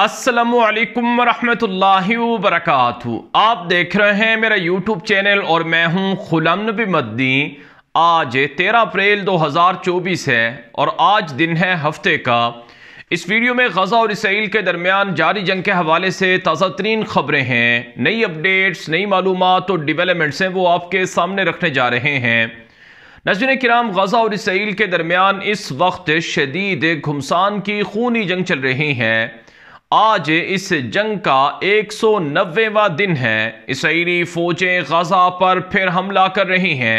असलकम वरहमतुल्लाहि वरक आप देख रहे हैं मेरा यूट्यूब चैनल और मैं हूं खुलम नबी मद्दी आज तेरह अप्रैल 2024 है और आज दिन है हफ्ते का इस वीडियो में गज़ा और इसराइल के दरमियान जारी जंग के हवाले से ताज़ा तरीन खबरें हैं नई अपडेट्स नई मालूम और डिवेलपमेंट्स हैं वो आपके सामने रखने जा रहे हैं नजर कराम गजा और इसराइल के दरमियान इस वक्त शदीद घुमसान की खूनी जंग चल रही है आज इस जंग का एक नब्बेवा दिन है इसराइली फौजें गजा पर फिर हमला कर रही हैं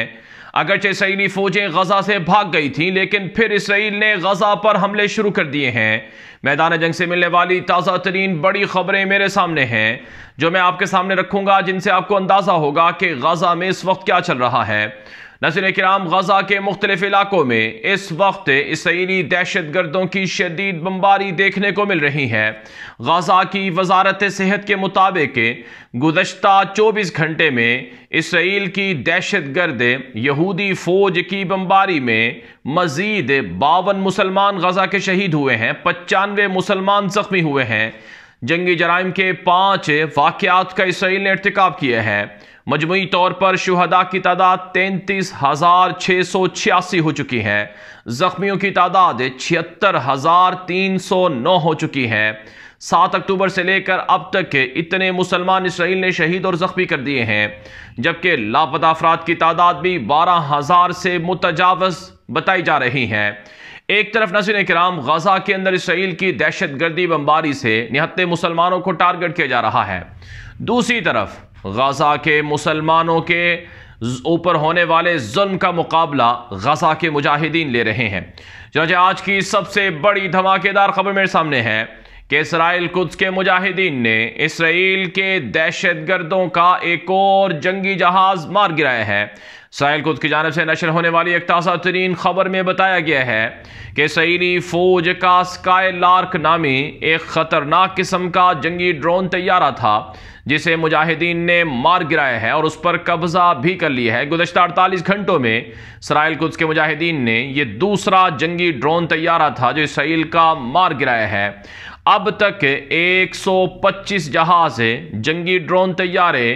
अगरचे इसराइली फौजें गजा से भाग गई थीं लेकिन फिर इसराइल ने गजा पर हमले शुरू कर दिए हैं मैदान जंग से मिलने वाली ताज़ा तरीन बड़ी खबरें मेरे सामने हैं जो मैं आपके सामने रखूंगा जिनसे आपको अंदाज़ा होगा कि गजा में इस वक्त क्या चल रहा है नजर कराम गजा के मुख्तलिफ इलाकों में इस वक्त इसराइली दहशत गर्दों की शदीद बम्बारी देखने को मिल रही है गजा की वजारत सेहत के मुताबिक गुजशत चौबीस घंटे में इसराइल की दहशत गर्द यहूदी फौज की बम्बारी में मजीद बावन मुसलमान गजा के शहीद हुए हैं पचानवे मुसलमान जख्मी हुए हैं जंगी जराइम के पाँच वाक़ का इसराइल ने इरतकब किया है मजमू तौर पर शुहदा की तादाद तैंतीस हज़ार छह सौ छियासी हो चुकी है ज़ख्मियों की तादाद छिहत्तर हज़ार तीन सौ नौ हो चुकी है सात अक्टूबर से लेकर अब तक के इतने मुसलमान इसराइल ने शहीद और ज़ख्मी कर दिए हैं जबकि लापता अफराद की तादाद भी बारह हज़ार से मुतजावज बताई जा रही है एक तरफ नसर कराम गजा के अंदर इसराइल की दहशत गर्दी बम्बारी से निहत्ते मुसलमानों को टारगेट किया जा रहा है दूसरी तरफ गजा के मुसलमानों के ऊपर होने वाले जुल्म का मुकाबला गजा के मुजाहिदीन ले रहे हैं जनाजे आज की सबसे बड़ी धमाकेदार खबर मेरे सामने है कि इसराइल कुछ के मुजाहिदीन ने इसराइल के दहशत गर्दों का एक और जंगी जहाज मार गिराया है इसराइल कुद्स की जानब से नशर होने वाली एक ताज़ा तरीन खबर में बताया गया है कि सैनी फौज का स्काई लार्क नामी एक ख़तरनाक किस्म का जंगी ड्रोन तैयारा था जिसे मुजाहिदीन ने मार गिराया है और उस पर कब्जा भी कर लिया है गुजशत अड़तालीस घंटों में सराइल कुछ के मुजाहिदीन ने यह दूसरा जंगी ड्रोन तैयारा था जो इसराइल का मार गिराया है अब तक 125 जहाज जंगी ड्रोन तैयारे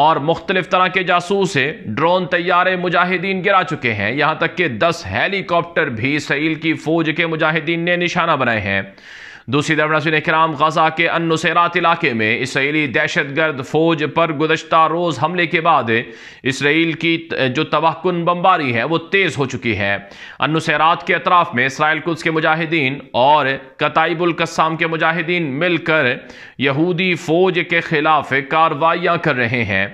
और मुख्तलिफ तरह के जासूस ड्रोन तैयारे मुजाहिदीन गिरा चुके हैं यहाँ तक कि 10 हेलीकॉप्टर भी सईल की फौज के मुजाहिदीन ने निशाना बनाए हैं दूसरी तरफ नसर कराम गजा के अनसैरात इलाके में इसराइली दहशत गर्द फौज पर गुजशत रोज़ हमले के बाद इसराइल की जो तबाहकुन बम्बारी है वो तेज़ हो चुकी है अनसैरात के अतराफ़ में इसराइल कुल्स के मुजाहिदीन और कताइबुलकसाम के मुजाहिदीन मिलकर यहूदी फौज के ख़िलाफ़ कार्रवाइयाँ कर रहे हैं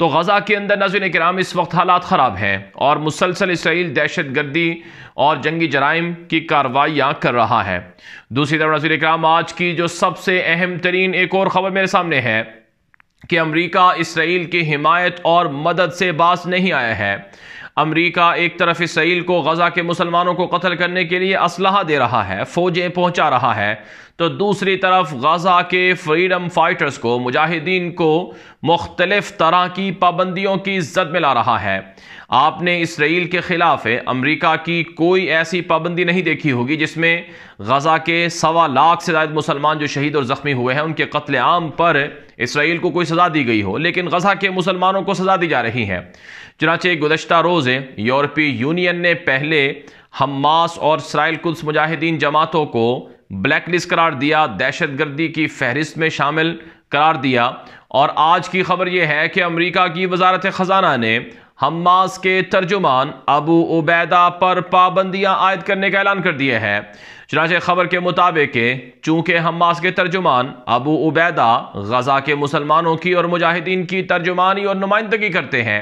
तो गजा के अंदर नजर कराम इस वक्त हालात ख़राब हैं और मुसलसल इसराइल दहशत गर्दी और जंगी जराइम की कार्रवाइयाँ कर रहा है दूसरी तरफ नजर कराम आज की जो सबसे अहम तरीन एक और ख़बर मेरे सामने है कि अमरीका इसराइल की हिमायत और मदद से बास नहीं आया है अमरीका एक तरफ इसराइल को गज़ा के मुसलमानों को कत्ल करने के लिए असलाह दे रहा है फ़ौजें पहुंचा रहा है तो दूसरी तरफ गज़ा के फ्रीडम फाइटर्स को मुजाहिदीन को मुख्तलिफ तरह की पाबंदियों की जद में ला रहा है आपने इसराइल के ख़िलाफ़ अमरीका की कोई ऐसी पाबंदी नहीं देखी होगी जिसमें गज़ा के सवा लाख से ज़्यादा मुसलमान जो शहीद और ज़ख्मी हुए हैं उनके कत्ल आम पर इसराइल को कोई सज़ा दी गई हो लेकिन गज़ा के मुसलमानों को सज़ा दी जा रही है चुनाचे गुजशत रोज़ यूरोपीय यूनियन ने पहले हमास और इसराइल कुल्स मुजाहिदीन जमातों को ब्लैक लिस्ट करार दिया दहशतगर्दी की फहरिस्त में शामिल करार दिया और आज की खबर यह है कि अमरीका की वजारत ख़जाना ने हमास के तर्जुमान अबू उबैदा पर पाबंदियां आयद करने का ऐलान कर दिए हैं चुनाचे खबर के मुताबिक चूंकि हमास के तर्जुमान अबू उबैदा गजा के मुसलमानों की और मुजाहिदीन की तर्जुमानी और नुमाइंदगी करते हैं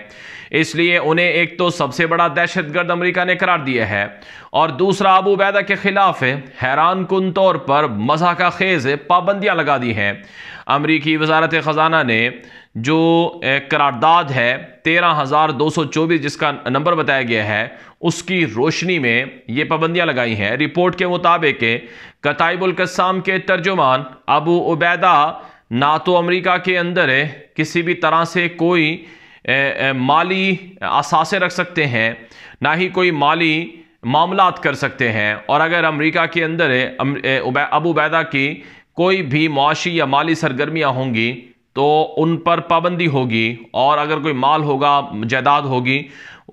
इसलिए उन्हें एक तो सबसे बड़ा दहशत गर्द अमरीका ने करार दिया है और दूसरा अबू उबैदा के खिलाफ हैरान कन तौर पर मजा का खेज पाबंदियाँ लगा दी हैं अमरीकी वजारत ख़जाना ने जो करारदाद है तेरह हज़ार दो सौ चौबीस जिसका नंबर बताया गया है उसकी रोशनी में ये पाबंदियाँ लगाई हैं रिपोर्ट के मुताबिक कताइबुलकसाम के तर्जुमान अबू उबैदा ना तो अमरीका के अंदर किसी भी तरह से कोई ए, ए, माली असासे रख सकते हैं ना ही कोई माली मामलात कर सकते हैं और अगर अमरीका के अंदर अबू उबैदा की कोई भी मुआशी या माली सरगर्मियाँ होंगी तो उन पर पाबंदी होगी और अगर कोई माल होगा जायदाद होगी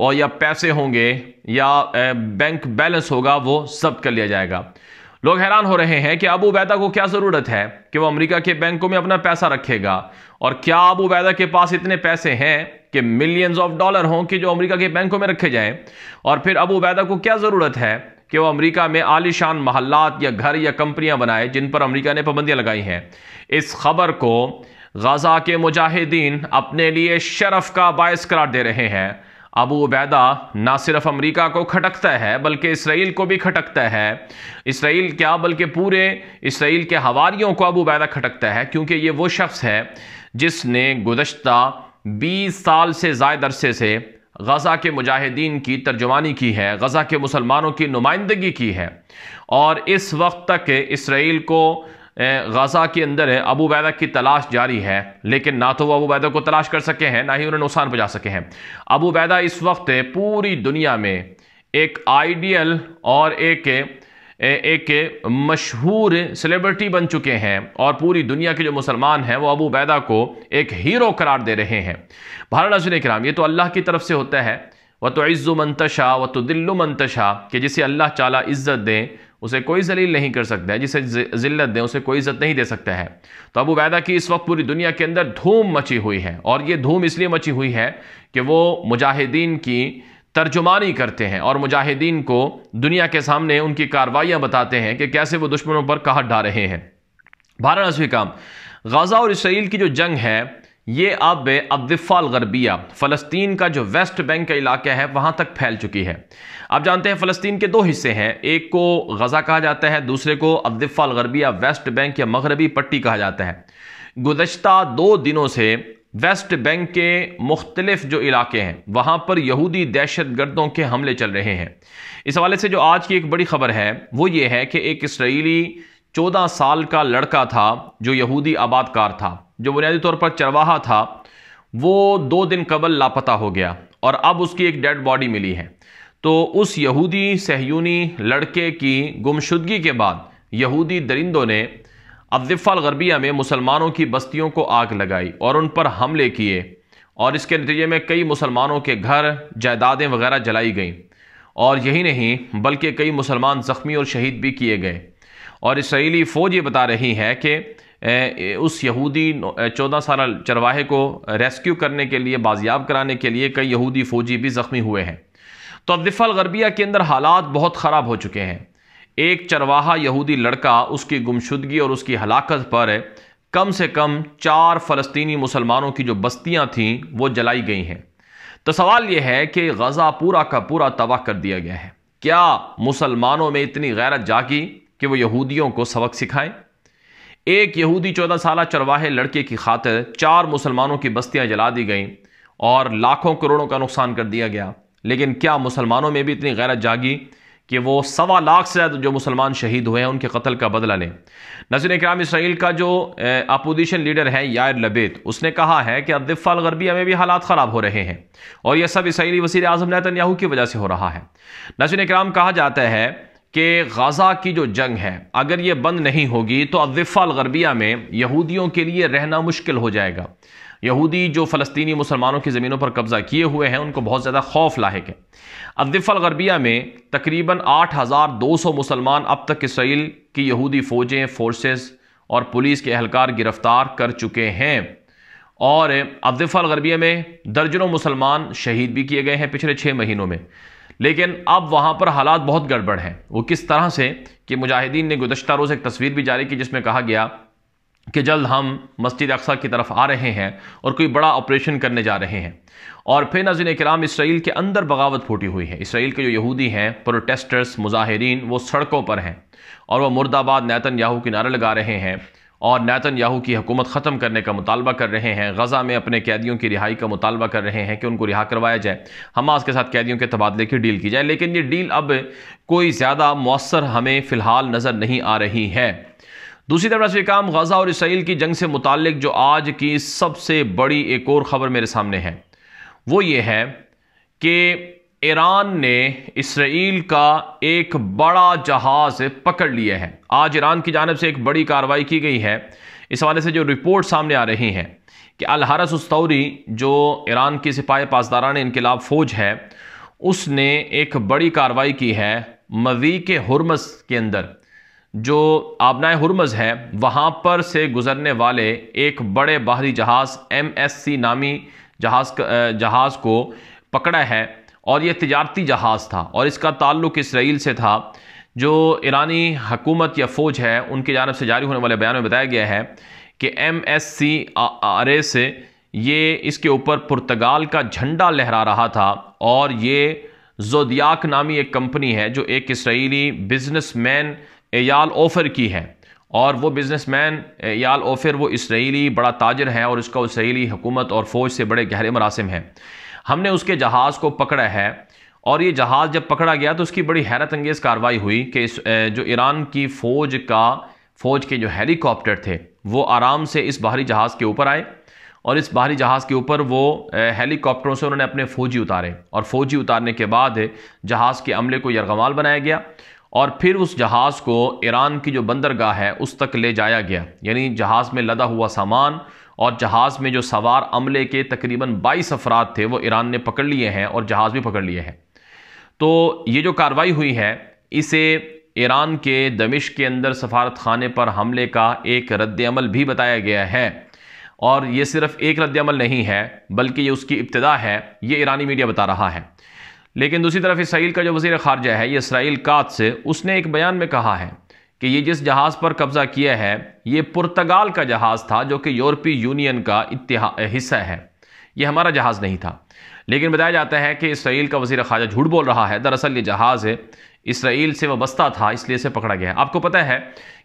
और या पैसे होंगे या बैंक बैलेंस होगा वो सब कर लिया जाएगा लोग हैरान हो रहे हैं कि अबू वैदा को क्या ज़रूरत है कि वह अमेरिका के बैंकों में अपना पैसा रखेगा और क्या अबू वैदा के पास इतने पैसे हैं कि मिलियंस ऑफ डॉलर हों कि जो अमेरिका के बैंकों में रखे जाएं और फिर अबू वैदा को क्या ज़रूरत है कि वह अमेरिका में आलिशान महल्लात या घर या कंपनियां बनाए जिन पर अमरीका ने पाबंदियां लगाई हैं इस खबर को गजा के मुजाहिदीन अपने लिए शरफ का बायस करार दे रहे हैं अबू उबैदा ना सिर्फ अमेरिका को खटकता है बल्कि इसराइल को भी खटकता है इसराइल क्या बल्कि पूरे इसराइल के हवारियों को अबू उबैदा खटकता है क्योंकि ये वो शख्स है जिसने गुजशत बीस साल से जायद अरसे से गज़ा के मुजाहिदीन की तर्जुमानी की है गज़ा के मुसलमानों की नुमाइंदगी की है और इस वक्त तक इसराइल को गज़ा के अंदर अबू बैदा की तलाश जारी है लेकिन ना तो वो अबू वैदा को तलाश कर सके हैं ना ही उन्हें नुकसान पहुँचा सके हैं अबू बैदा इस वक्त पूरी दुनिया में एक आइडियल और एक एक मशहूर सेलिब्रिटी बन चुके हैं और पूरी दुनिया के जो मुसलमान हैं वो अबू बैदा को एक हीरो करार दे रहे हैं भारत नजर कराम ये तो अल्लाह की तरफ से होता है व तो इज़्ज़ु मंतशा व तो दिल्लु मंतशा कि जिसे अल्लाह चाला इज़्ज़त दें उसे कोई जलील नहीं कर सकता है जिसे जिल्लत दें उसे कोई इज्जत नहीं दे सकता है तो अबू वैदा की इस वक्त पूरी दुनिया के अंदर धूम मची हुई है और ये धूम इसलिए मची हुई है कि वो मुजाहिदीन की तर्जुमानी करते हैं और मुजाहिदीन को दुनिया के सामने उनकी कार्रवाइयाँ बताते हैं कि कैसे वो दुश्मनों पर कहा डा रहे हैं भारत नसवी काम गाजा और इसराइल की जो जंग है ये अब अब्दिफ़ाल गरबिया फ़लस्तीन का जो वेस्ट बैंक का इलाका है वहाँ तक फैल चुकी है आप जानते हैं फ़लस्तीन के दो हिस्से हैं एक को गज़ा कहा जाता है दूसरे को अब्दिफ़ाल गरबिया वेस्ट बैंक या मगरबी पट्टी कहा जाता है गुजशत दो दिनों से वेस्ट बैंक के मुख्तलिफ जो इलाके हैं वहाँ पर यहूदी दहशत गर्दों के हमले चल रहे हैं इस हवाले से जो आज की एक बड़ी खबर है वो ये है कि एक इसराइली चौदह साल का लड़का था जो यहूदी आबादकार था जो बुनियादी तौर पर चरवाहा था वो दो दिन कबल लापता हो गया और अब उसकी एक डेड बॉडी मिली है तो उस यहूदी सहयूनी लड़के की गुमशुदगी के बाद यहूदी दरिंदों ने अब्दिफ़ल गरबिया में मुसलमानों की बस्तियों को आग लगाई और उन पर हमले किए और इसके नतीजे में कई मुसलमानों के घर जायदादें वगैरह जलाई गईं और यही नहीं बल्कि कई मुसलमान ज़ख्मी और शहीद भी किए गए और इसराइली फ़ौज ये बता रही है कि उस यहूदी चौदह साल चरवाहे को रेस्क्यू करने के लिए बाजियाब कराने के लिए कई यहूदी फ़ौजी भी ज़ख्मी हुए हैं तो दिफ़ल गरबिया के अंदर हालात बहुत ख़राब हो चुके हैं एक चरवाहा यहूदी लड़का उसकी गुमशुदगी और उसकी हलाकत पर कम से कम चार फ़लस्तनी मुसलमानों की जो बस्तियाँ थीं वो जलाई गई हैं तो सवाल यह है कि गज़ा पूरा का पूरा तबाह कर दिया गया है क्या मुसलमानों में इतनी गैरत जागी कि वो यहूदियों को सबक सिखाएं एक यहूदी चौदह साल चरवाहे लड़के की खातिर चार मुसलमानों की बस्तियां जला दी गईं और लाखों करोड़ों का नुकसान कर दिया गया लेकिन क्या मुसलमानों में भी इतनी गैरत जागी कि वो सवा लाख से ज़्यादा जो मुसलमान शहीद हुए हैं उनके कत्ल का बदला लें नजर इक्राम इसराइल का जो अपोजिशन लीडर है यार लबेत उसने कहा है कि अदिफ़ाल गरबिया में भी हालात ख़राब हो रहे हैं और यह सब इसराइली वसीर अजम याहू की वजह से हो रहा है नजर इक्राम कहा जाता है कि गज़ा की जो जंग है अगर ये बंद नहीं होगी तो अज़फ़ाल गरबिया में यहूदियों के लिए रहना मुश्किल हो जाएगा यहूदी जो फ़लस्तनी मुसलमानों की ज़मीनों पर कब्ज़ा किए हुए हैं उनको बहुत ज़्यादा खौफ लाक है अज़फ़ल गरबिया में तकरीबन आठ हज़ार दो सौ मुसलमान अब तक इसराइल की यहूदी फ़ौजें फोर्सेस और पुलिस के अहलकार गिरफ़्तार कर चुके हैं और अज़फ़ल गरबिया में दर्जनों मुसलमान शहीद भी किए गए हैं पिछले छः महीनों में लेकिन अब वहाँ पर हालात बहुत गड़बड़ हैं वो किस तरह से कि मुजाहिदीन ने गुजशत रोज़ एक तस्वीर भी जारी की जिसमें कहा गया कि जल्द हम मस्जिद अक्सा की तरफ आ रहे हैं और कोई बड़ा ऑपरेशन करने जा रहे हैं और फिर नजर कराम इसराइल के अंदर बगावत फूटी हुई है इसराइल के जो यहूदी हैं प्रोटेस्टर्स मुजाहरीन वो सड़कों पर हैं और वह मुर्दाबाद नैतन याहू के नारे लगा रहे हैं और नैतन याहू की हुकूमत ख़त्म करने का मुतालबा कर रहे हैं गज़ा में अपने कैदियों की रिहाई का मुतालबा कर रहे हैं कि उनको रिहा करवाया जाए हमास के साथ कैदियों के तबादले की डील की जाए लेकिन ये डील अब कोई ज़्यादा मौसर हमें फ़िलहाल नज़र नहीं आ रही है दूसरी तरफ से काम गज़ा और इसराइल की जंग से मुतक जो आज की सबसे बड़ी एक और ख़बर मेरे सामने है वो ये है कि ईरान ने इसराइल का एक बड़ा जहाज पकड़ लिया है आज ईरान की जानब से एक बड़ी कार्रवाई की गई है इस हवाले से जो रिपोर्ट सामने आ रही है कि हरस उस्तौरी जो ईरान की सिपाही पासदारान इनकलाब फ़ौज है उसने एक बड़ी कार्रवाई की है मवी के हरमस के अंदर जो आबनाए हरमस है वहाँ पर से गुजरने वाले एक बड़े बाहरी जहाज़ एम एस सी नामी जहाज जहाज़ को पकड़ा है और यह तजारती जहाज़ था और इसका ताल्लुक इसराइल से था जो ईरानी हकूमत या फ़ौज है उनकी जानब से जारी होने वाले बयान में बताया गया है कि M S C R A से ये इसके ऊपर पुर्तगाल का झंडा लहरा रहा था और ये जोदियाक नामी एक कंपनी है जो एक इसराइली बिजनेसमैन एयाल ओफर की है और वो बिजनेसमैन एयाल ओफर वो इसराइली बड़ा ताजर है और उसका इसराइली हुकूमत और फ़ौज से बड़े गहरे मरासम हैं हमने उसके जहाज़ को पकड़ा है और ये जहाज़ जब पकड़ा गया तो उसकी बड़ी हैरत अंगेज़ कार्रवाई हुई कि जो ईरान की फ़ौज का फ़ौज के जो हेलीकॉप्टर थे वो आराम से इस बाहरी जहाज़ के ऊपर आए और इस बाहरी जहाज़ के ऊपर वो हेलीकॉप्टरों से उन्होंने अपने फ़ौजी उतारे और फ़ौजी उतारने के बाद जहाज़ के अमले को यरगमाल बनाया गया और फिर उस जहाज़ को ईरान की जो बंदरगाह है उस तक ले जाया गया यानी जहाज़ में लदा हुआ सामान और जहाज़ में जो सवार अमले के तकरीबन 22 अफराद थे वो ईरान ने पकड़ लिए हैं और जहाज़ भी पकड़ लिए हैं तो ये जो कार्रवाई हुई है इसे ईरान के दमिश के अंदर सफारत खाने पर हमले का एक रद्दमल भी बताया गया है और ये सिर्फ एक रद्दमल नहीं है बल्कि ये उसकी इब्तदा है ये ईरानी मीडिया बता रहा है लेकिन दूसरी तरफ इसराइल का जो वजीर खारजा है ये इसराइल कात से उसने एक बयान में कहा है कि ये जिस जहाज़ पर कब्ज़ा किया है ये पुर्तगाल का जहाज़ था जो कि यूरोपीय यूनियन का हिस्सा है ये हमारा जहाज़ नहीं था लेकिन बताया जाता है कि इसराइल का वजीर खाजा झूठ बोल रहा है दरअसल ये जहाज़ इसराइल से वस्ता था इसलिए इसे पकड़ा गया आपको पता है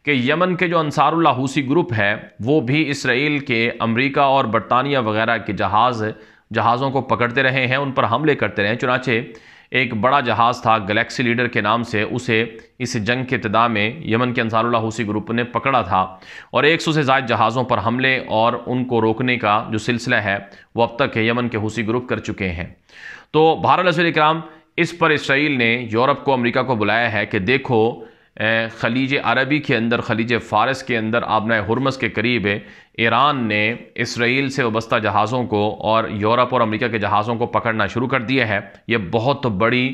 कि यमन के जो अंसारुल्ला हूसी ग्रुप है वो भी इसराइल के अमरीका और बरतानिया वगैरह के जहाज़ जहाज़ों को पकड़ते रहे हैं उन पर हमले करते रहे चुनाचे एक बड़ा जहाज़ था गलेक्सी लीडर के नाम से उसे इस जंग के इतदा में यमन के अंसारुल्ला हूसी ग्रुप ने पकड़ा था और एक सौ से ज़ायद जहाज़ों पर हमले और उनको रोकने का जो सिलसिला है वो अब तक यमन के हूसी ग्रुप कर चुके हैं तो भारत रसोल इक्राम इस पर इसराइल ने यूरोप को अमरीका को बुलाया है कि देखो खलीज अरबी के अंदर खलीज फ़ारस के अंदर आबना हरमस के करीब ईरान ने इसराइल से वस्ता जहाज़ों को और यूरोप और अमेरिका के जहाज़ों को पकड़ना शुरू कर दिया है ये बहुत बड़ी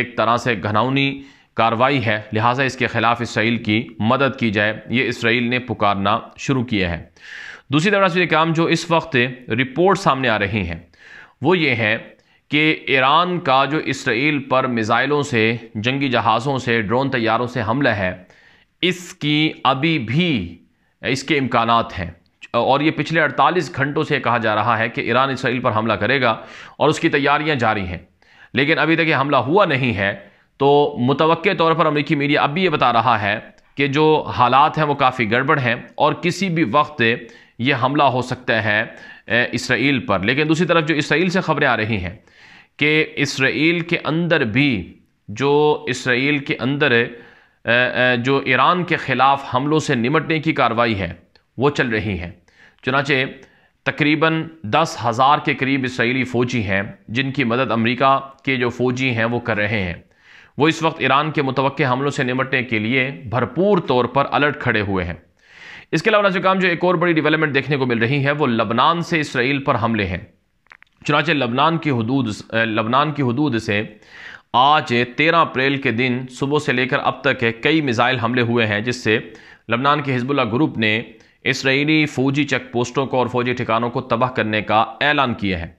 एक तरह से घनौनी कार्रवाई है लिहाजा इसके ख़िलाफ़ इसराइल की मदद की जाए ये इसराइल ने पुकारना शुरू किया है दूसरी तरह से काम जो इस वक्त रिपोर्ट सामने आ रही हैं वो ये हैं कि ईरान का जो इसराइल पर मिज़ाइलों से जंगी जहाज़ों से ड्रोन तैयारों से हमला है इसकी अभी भी इसके इम्कान हैं और ये पिछले 48 घंटों से कहा जा रहा है कि ईरान इसराइल पर हमला करेगा और उसकी तैयारियां जारी हैं लेकिन अभी तक ये हमला हुआ नहीं है तो मुतव तौर पर अमरीकी मीडिया अब भी ये बता रहा है कि जो हालात हैं वो काफ़ी गड़बड़ हैं और किसी भी वक्त ये हमला हो सकता है इसराइल पर लेकिन दूसरी तरफ जो इसराइल से खबरें आ रही हैं कि इसराइल के अंदर भी जो इसराइल के अंदर जो ईरान के ख़िलाफ़ हमलों से निमटने की कार्रवाई है वो चल रही है चुनाचे तकरीबन दस हज़ार के करीब इसराइली फ़ौजी हैं जिनकी मदद अमेरिका के जो फ़ौजी हैं वो कर रहे हैं वो इस वक्त ईरान के मुतव हमलों से निमटने के लिए भरपूर तौर पर अलर्ट खड़े हुए हैं इसके अलावा नाजुकाम जो एक और बड़ी डेवलपमेंट देखने को मिल रही है वो लबनान से इसराइल पर हमले हैं चुनाचे लबनान की हदूद लबनान की हदूद से आज तेरह अप्रैल के दिन सुबह से लेकर अब तक है कई मिज़ाइल हमले हुए हैं जिससे लबनान के हिजबुल्ला ग्रुप ने इसराइली फ़ौजी चेक पोस्टों को और फ़ौजी ठिकानों को तबाह करने का ऐलान किया है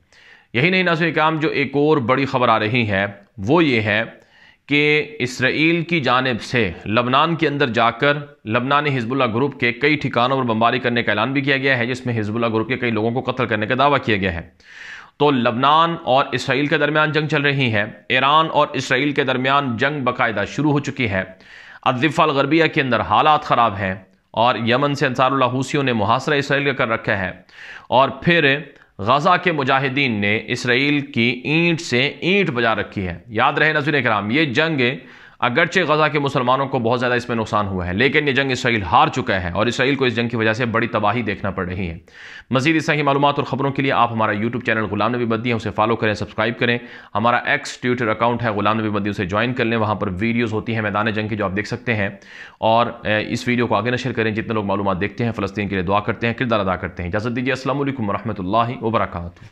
यही नहीं नाजो काम जो एक और बड़ी खबर आ रही है वो ये है कि इसराइल की जानब से लबनान के अंदर जाकर लबनानी हिजबुल्ला ग्रुप के कई ठिकानों पर बमबारी करने का ऐलान भी किया गया है जिसमें हिजबुल्ला ग्रुप के कई लोगों को कत्ल करने का दावा किया गया है तो लबनान और इसराइल के दरमियान जंग चल रही है ईरान और इसराइल के दरमियान जंग बाकायदा शुरू हो चुकी है अदिफ़ल गरबिया के अंदर हालात ख़राब हैं और यमन से अंसारूसियों ने मुहासरा इसराइल का कर रखा है और फिर गज़ा के मुजाहिदीन ने इसराइल की ईंट से ईंट बजा रखी है याद रहे नजर कराम ये जंग अगरचे गजा के मुसलमानों को बहुत ज़्यादा इसमें नुकसान हुआ है लेकिन ये जंग इसराइल हार चुका है और इसराइल को इस जंग की वजह से बड़ी तबाही देखना पड़ रही है मजीद इस की मालूम और ख़बरों के लिए आप हमारा यूट्यूब चैनल गुलाम नबी बद्दी है उसे फॉलो करें सब्सक्राइब करें हमारा एक्स ट्विटर अकाउंट है गुलाम नबी बद्दी उसे ज्वाइन कर लें वहाँ पर वीडियोज़ होती हैं मैदान जंग की जो आप देख सकते हैं और इस वीडियो को आगे नशर करें जितने लोग मालूम देखते हैं फ़लस्तीन के लिए दुआ करते हैं किरदार अदा करते हैं इजाज़त दीजिए असल वरहमल वर्का